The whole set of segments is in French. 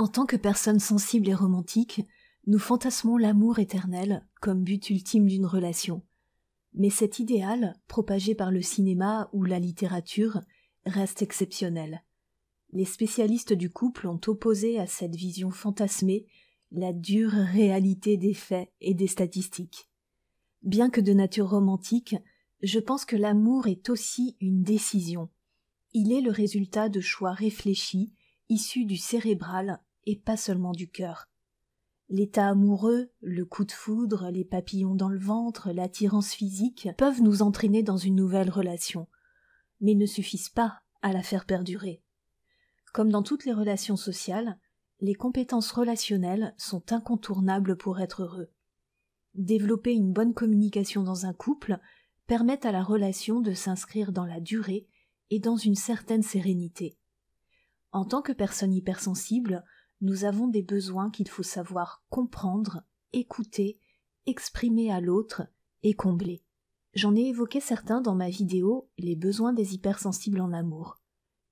En tant que personnes sensibles et romantiques, nous fantasmons l'amour éternel comme but ultime d'une relation. Mais cet idéal, propagé par le cinéma ou la littérature, reste exceptionnel. Les spécialistes du couple ont opposé à cette vision fantasmée la dure réalité des faits et des statistiques. Bien que de nature romantique, je pense que l'amour est aussi une décision. Il est le résultat de choix réfléchis, issus du cérébral et pas seulement du cœur. L'état amoureux, le coup de foudre, les papillons dans le ventre, l'attirance physique peuvent nous entraîner dans une nouvelle relation, mais ne suffisent pas à la faire perdurer. Comme dans toutes les relations sociales, les compétences relationnelles sont incontournables pour être heureux. Développer une bonne communication dans un couple permet à la relation de s'inscrire dans la durée et dans une certaine sérénité. En tant que personne hypersensible, nous avons des besoins qu'il faut savoir comprendre, écouter, exprimer à l'autre et combler. J'en ai évoqué certains dans ma vidéo Les besoins des hypersensibles en amour.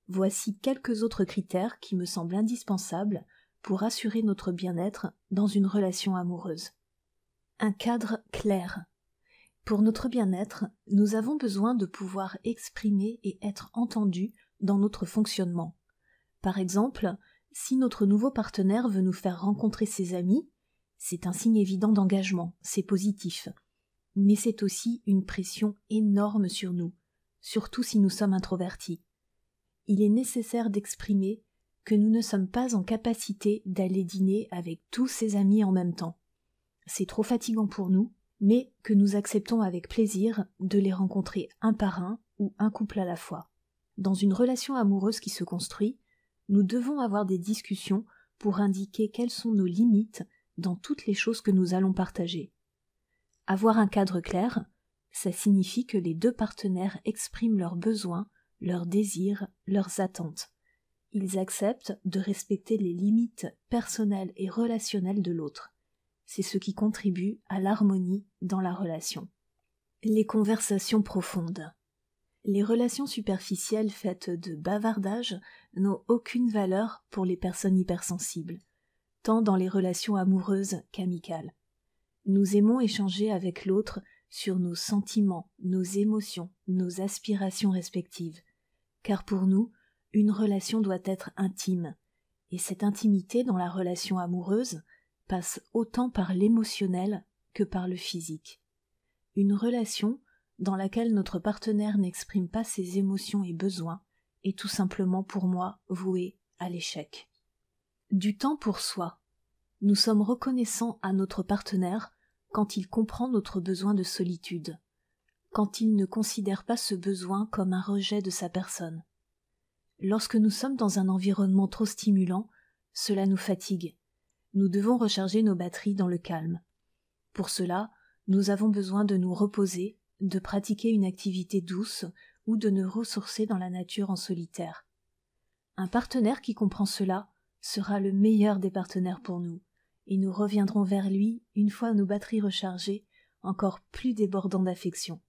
Voici quelques autres critères qui me semblent indispensables pour assurer notre bien-être dans une relation amoureuse. Un cadre clair. Pour notre bien-être, nous avons besoin de pouvoir exprimer et être entendus dans notre fonctionnement. Par exemple, si notre nouveau partenaire veut nous faire rencontrer ses amis, c'est un signe évident d'engagement, c'est positif. Mais c'est aussi une pression énorme sur nous, surtout si nous sommes introvertis. Il est nécessaire d'exprimer que nous ne sommes pas en capacité d'aller dîner avec tous ses amis en même temps. C'est trop fatigant pour nous, mais que nous acceptons avec plaisir de les rencontrer un par un ou un couple à la fois. Dans une relation amoureuse qui se construit, nous devons avoir des discussions pour indiquer quelles sont nos limites dans toutes les choses que nous allons partager. Avoir un cadre clair, ça signifie que les deux partenaires expriment leurs besoins, leurs désirs, leurs attentes. Ils acceptent de respecter les limites personnelles et relationnelles de l'autre. C'est ce qui contribue à l'harmonie dans la relation. Les conversations profondes. Les relations superficielles faites de bavardage n'ont aucune valeur pour les personnes hypersensibles, tant dans les relations amoureuses qu'amicales. Nous aimons échanger avec l'autre sur nos sentiments, nos émotions, nos aspirations respectives, car pour nous, une relation doit être intime, et cette intimité dans la relation amoureuse passe autant par l'émotionnel que par le physique. Une relation dans laquelle notre partenaire n'exprime pas ses émotions et besoins, est tout simplement pour moi voué à l'échec. Du temps pour soi. Nous sommes reconnaissants à notre partenaire quand il comprend notre besoin de solitude, quand il ne considère pas ce besoin comme un rejet de sa personne. Lorsque nous sommes dans un environnement trop stimulant, cela nous fatigue. Nous devons recharger nos batteries dans le calme. Pour cela, nous avons besoin de nous reposer de pratiquer une activité douce ou de ne ressourcer dans la nature en solitaire. Un partenaire qui comprend cela sera le meilleur des partenaires pour nous, et nous reviendrons vers lui une fois nos batteries rechargées, encore plus débordant d'affection.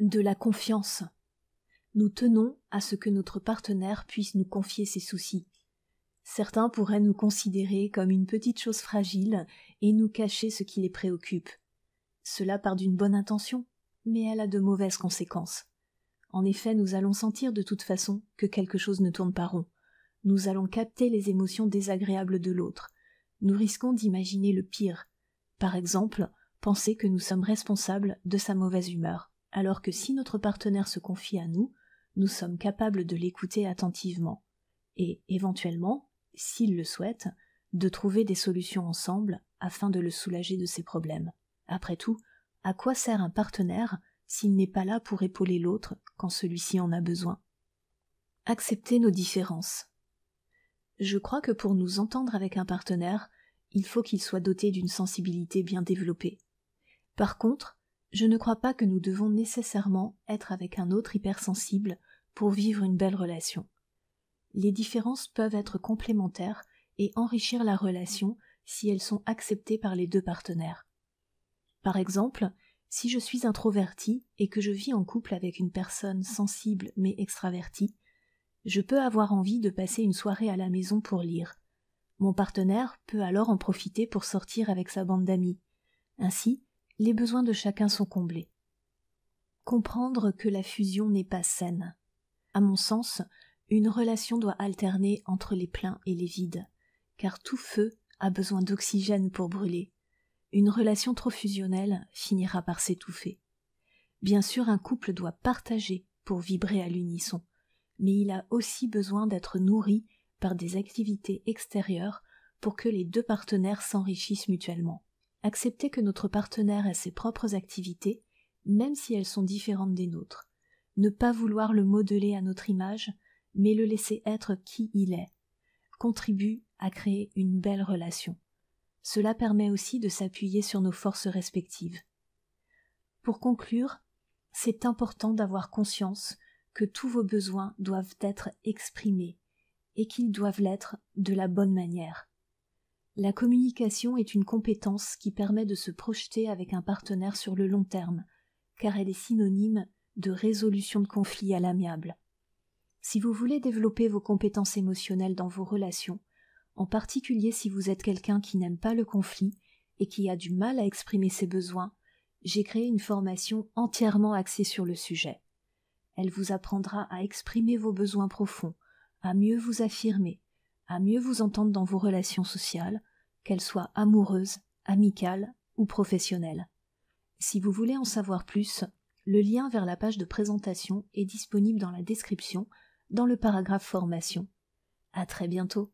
De la confiance. Nous tenons à ce que notre partenaire puisse nous confier ses soucis. Certains pourraient nous considérer comme une petite chose fragile et nous cacher ce qui les préoccupe. Cela part d'une bonne intention, mais elle a de mauvaises conséquences. En effet, nous allons sentir de toute façon que quelque chose ne tourne pas rond. Nous allons capter les émotions désagréables de l'autre. Nous risquons d'imaginer le pire. Par exemple, penser que nous sommes responsables de sa mauvaise humeur, alors que si notre partenaire se confie à nous, nous sommes capables de l'écouter attentivement et, éventuellement, s'il le souhaite, de trouver des solutions ensemble afin de le soulager de ses problèmes. Après tout, à quoi sert un partenaire s'il n'est pas là pour épauler l'autre quand celui-ci en a besoin Accepter nos différences. Je crois que pour nous entendre avec un partenaire, il faut qu'il soit doté d'une sensibilité bien développée. Par contre, je ne crois pas que nous devons nécessairement être avec un autre hypersensible pour vivre une belle relation. Les différences peuvent être complémentaires et enrichir la relation si elles sont acceptées par les deux partenaires. Par exemple, si je suis introvertie et que je vis en couple avec une personne sensible mais extravertie, je peux avoir envie de passer une soirée à la maison pour lire. Mon partenaire peut alors en profiter pour sortir avec sa bande d'amis. Ainsi, les besoins de chacun sont comblés. Comprendre que la fusion n'est pas saine. À mon sens, une relation doit alterner entre les pleins et les vides, car tout feu a besoin d'oxygène pour brûler une relation trop fusionnelle finira par s'étouffer. Bien sûr, un couple doit partager pour vibrer à l'unisson, mais il a aussi besoin d'être nourri par des activités extérieures pour que les deux partenaires s'enrichissent mutuellement. Accepter que notre partenaire a ses propres activités, même si elles sont différentes des nôtres. Ne pas vouloir le modeler à notre image, mais le laisser être qui il est, contribue à créer une belle relation. Cela permet aussi de s'appuyer sur nos forces respectives. Pour conclure, c'est important d'avoir conscience que tous vos besoins doivent être exprimés et qu'ils doivent l'être de la bonne manière. La communication est une compétence qui permet de se projeter avec un partenaire sur le long terme, car elle est synonyme de résolution de conflits à l'amiable. Si vous voulez développer vos compétences émotionnelles dans vos relations, en particulier si vous êtes quelqu'un qui n'aime pas le conflit et qui a du mal à exprimer ses besoins, j'ai créé une formation entièrement axée sur le sujet. Elle vous apprendra à exprimer vos besoins profonds, à mieux vous affirmer, à mieux vous entendre dans vos relations sociales, qu'elles soient amoureuses, amicales ou professionnelles. Si vous voulez en savoir plus, le lien vers la page de présentation est disponible dans la description, dans le paragraphe formation à très bientôt.